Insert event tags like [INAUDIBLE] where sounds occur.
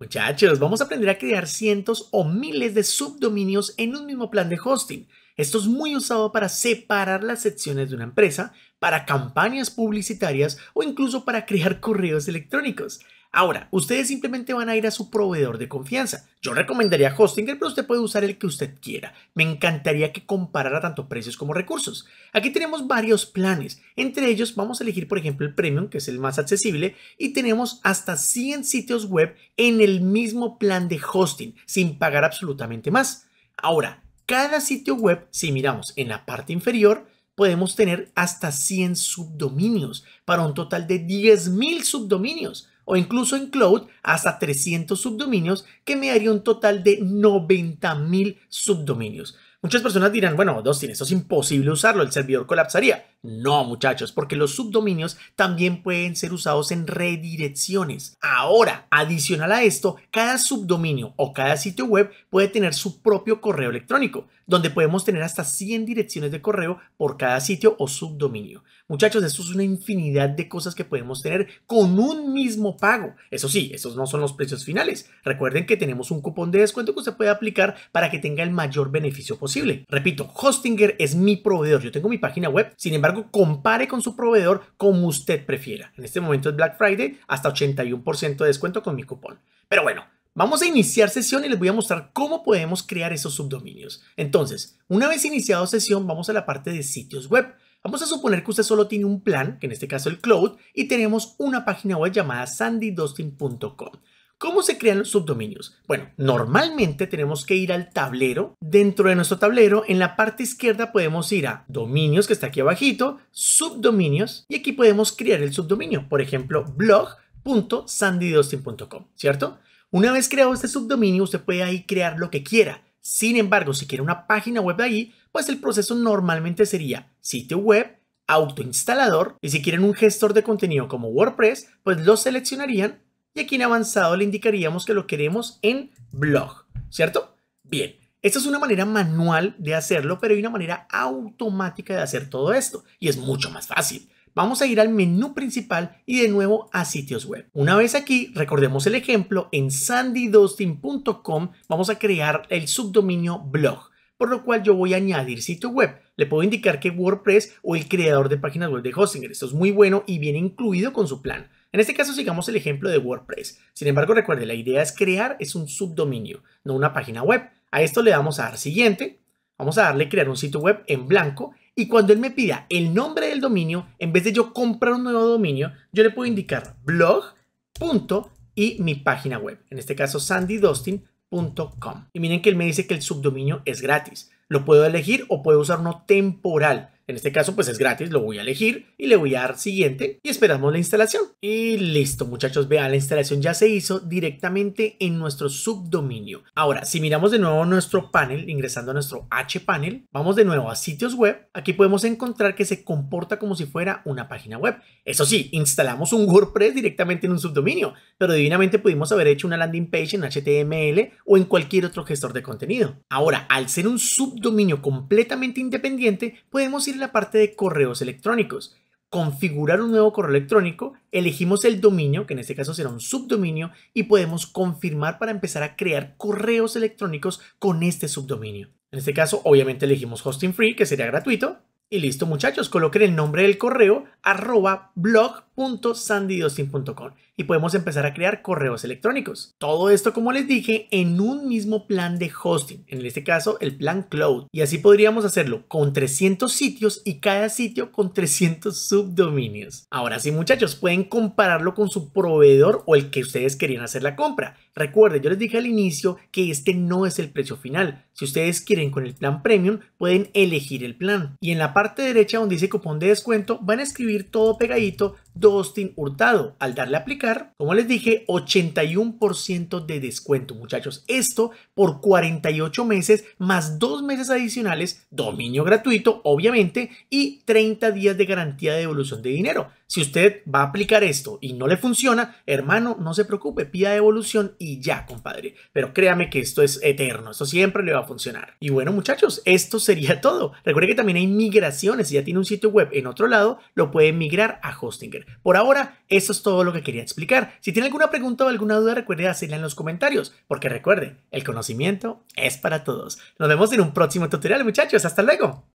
Muchachos, vamos a aprender a crear cientos o miles de subdominios en un mismo plan de hosting. Esto es muy usado para separar las secciones de una empresa, para campañas publicitarias o incluso para crear [LAUGHS] correos electrónicos. Ahora, ustedes simplemente van a ir a su proveedor de confianza. Yo recomendaría Hostinger, pero usted puede usar el que usted quiera. Me encantaría que comparara tanto precios como recursos. Aquí tenemos varios planes. Entre ellos vamos a elegir, por ejemplo, el Premium, que es el más accesible, y tenemos hasta 100 sitios web en el mismo plan de hosting, sin pagar absolutamente más. Ahora, cada sitio web, si miramos en la parte inferior, podemos tener hasta 100 subdominios, para un total de 10.000 subdominios o incluso en cloud hasta 300 subdominios que me haría un total de 90.000 subdominios. Muchas personas dirán, bueno, Dustin, esto es imposible usarlo, el servidor colapsaría. No, muchachos, porque los subdominios también pueden ser usados en redirecciones. Ahora, adicional a esto, cada subdominio o cada sitio web puede tener su propio correo electrónico, donde podemos tener hasta 100 direcciones de correo por cada sitio o subdominio. Muchachos, esto es una infinidad de cosas que podemos tener con un mismo pago. Eso sí, esos no son los precios finales. Recuerden que tenemos un cupón de descuento que se puede aplicar para que tenga el mayor beneficio posible. Repito, Hostinger es mi proveedor, yo tengo mi página web, sin embargo, compare con su proveedor como usted prefiera. En este momento es Black Friday, hasta 81% de descuento con mi cupón. Pero bueno, Vamos a iniciar sesión y les voy a mostrar cómo podemos crear esos subdominios. Entonces, una vez iniciado sesión, vamos a la parte de sitios web. Vamos a suponer que usted solo tiene un plan, que en este caso el cloud, y tenemos una página web llamada sandydustin.com. ¿Cómo se crean los subdominios? Bueno, normalmente tenemos que ir al tablero. Dentro de nuestro tablero, en la parte izquierda podemos ir a dominios, que está aquí abajito, subdominios, y aquí podemos crear el subdominio. Por ejemplo, blog.sandydostin.com, ¿cierto? Una vez creado este subdominio, usted puede ahí crear lo que quiera. Sin embargo, si quiere una página web de ahí, pues el proceso normalmente sería sitio web, autoinstalador, y si quieren un gestor de contenido como WordPress, pues lo seleccionarían y aquí en avanzado le indicaríamos que lo queremos en blog, ¿cierto? Bien, esta es una manera manual de hacerlo, pero hay una manera automática de hacer todo esto y es mucho más fácil. Vamos a ir al menú principal y de nuevo a sitios web. Una vez aquí, recordemos el ejemplo, en sandydustin.com vamos a crear el subdominio blog por lo cual yo voy a añadir sitio web. Le puedo indicar que WordPress o el creador de páginas web de Hostinger. Esto es muy bueno y viene incluido con su plan. En este caso sigamos el ejemplo de WordPress. Sin embargo, recuerde, la idea es crear es un subdominio, no una página web. A esto le vamos a dar siguiente, vamos a darle crear un sitio web en blanco y cuando él me pida el nombre del dominio, en vez de yo comprar un nuevo dominio, yo le puedo indicar blog. y mi página web, en este caso sandydustin.com. Y miren que él me dice que el subdominio es gratis. Lo puedo elegir o puedo usar uno temporal. En este caso pues es gratis, lo voy a elegir y le voy a dar siguiente y esperamos la instalación. Y listo muchachos, vean la instalación ya se hizo directamente en nuestro subdominio. Ahora, si miramos de nuevo nuestro panel, ingresando a nuestro H-Panel, vamos de nuevo a sitios web, aquí podemos encontrar que se comporta como si fuera una página web. Eso sí, instalamos un WordPress directamente en un subdominio, pero divinamente pudimos haber hecho una landing page en HTML o en cualquier otro gestor de contenido. Ahora, al ser un subdominio completamente independiente, podemos ir la parte de correos electrónicos. Configurar un nuevo correo electrónico, elegimos el dominio, que en este caso será un subdominio, y podemos confirmar para empezar a crear correos electrónicos con este subdominio. En este caso, obviamente elegimos hosting free, que sería gratuito. Y listo, muchachos, coloquen el nombre del correo arroba blog www.sandidosin.com y podemos empezar a crear correos electrónicos. Todo esto, como les dije, en un mismo plan de hosting, en este caso el plan cloud. Y así podríamos hacerlo con 300 sitios y cada sitio con 300 subdominios. Ahora sí, muchachos, pueden compararlo con su proveedor o el que ustedes querían hacer la compra. Recuerden, yo les dije al inicio que este no es el precio final. Si ustedes quieren con el plan premium, pueden elegir el plan. Y en la parte derecha donde dice cupón de descuento, van a escribir todo pegadito Dustin Hurtado. Al darle a aplicar, como les dije, 81% de descuento, muchachos. Esto por 48 meses más dos meses adicionales, dominio gratuito, obviamente, y 30 días de garantía de devolución de dinero. Si usted va a aplicar esto y no le funciona, hermano, no se preocupe, pida devolución y ya, compadre. Pero créame que esto es eterno, esto siempre le va a funcionar. Y bueno, muchachos, esto sería [LAUGHS] todo. Recuerde que también hay migraciones. Si ya tiene un sitio web en otro lado, lo puede migrar a Hostinger. Por ahora, eso es todo lo que quería explicar. Si tiene alguna pregunta o alguna duda, recuerde hacerla en los comentarios, porque recuerde, el conocimiento es para todos. Nos vemos en un próximo tutorial, muchachos. Hasta luego.